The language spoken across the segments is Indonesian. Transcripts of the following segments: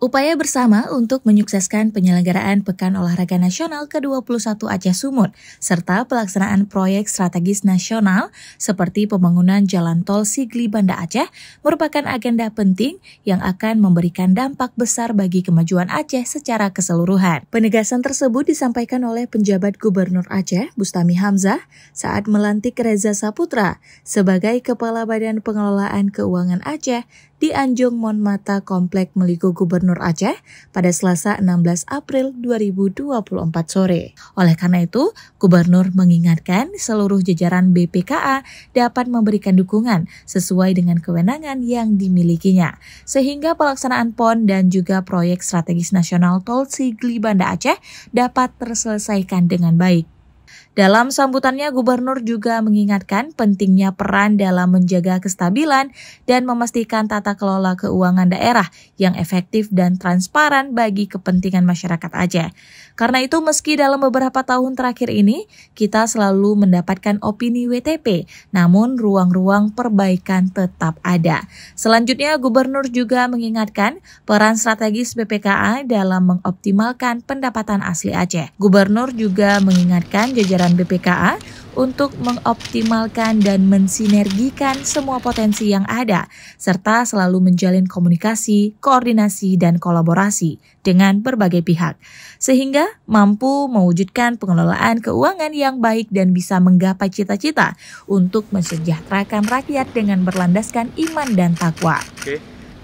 Upaya bersama untuk menyukseskan penyelenggaraan Pekan Olahraga Nasional ke-21 Aceh Sumut, serta pelaksanaan proyek strategis nasional seperti pembangunan jalan tol Sigli Banda Aceh merupakan agenda penting yang akan memberikan dampak besar bagi kemajuan Aceh secara keseluruhan. Penegasan tersebut disampaikan oleh penjabat Gubernur Aceh, Bustami Hamzah, saat melantik Reza Saputra sebagai Kepala Badan Pengelolaan Keuangan Aceh di Anjung Monmata Komplek Meliku Gubernur Gubernur Aceh pada Selasa 16 April 2024 sore. Oleh karena itu, Gubernur mengingatkan seluruh jajaran BPKA dapat memberikan dukungan sesuai dengan kewenangan yang dimilikinya, sehingga pelaksanaan PON dan juga proyek strategis nasional Tol Sigli Banda Aceh dapat terselesaikan dengan baik. Dalam sambutannya, Gubernur juga mengingatkan pentingnya peran dalam menjaga kestabilan dan memastikan tata kelola keuangan daerah yang efektif dan transparan bagi kepentingan masyarakat Aceh. Karena itu, meski dalam beberapa tahun terakhir ini kita selalu mendapatkan opini WTP, namun ruang-ruang perbaikan tetap ada. Selanjutnya, Gubernur juga mengingatkan peran strategis BPKA dalam mengoptimalkan pendapatan asli Aceh. Gubernur juga mengingatkan jajaran jajaran BPKA untuk mengoptimalkan dan mensinergikan semua potensi yang ada, serta selalu menjalin komunikasi, koordinasi, dan kolaborasi dengan berbagai pihak, sehingga mampu mewujudkan pengelolaan keuangan yang baik dan bisa menggapai cita-cita untuk mensejahterakan rakyat dengan berlandaskan iman dan takwa.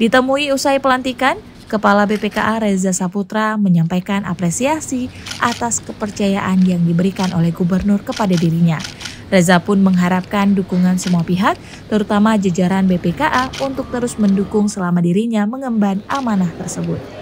Ditemui usai pelantikan, Kepala BPKA Reza Saputra menyampaikan apresiasi atas kepercayaan yang diberikan oleh gubernur kepada dirinya. Reza pun mengharapkan dukungan semua pihak, terutama jajaran BPKA untuk terus mendukung selama dirinya mengemban amanah tersebut.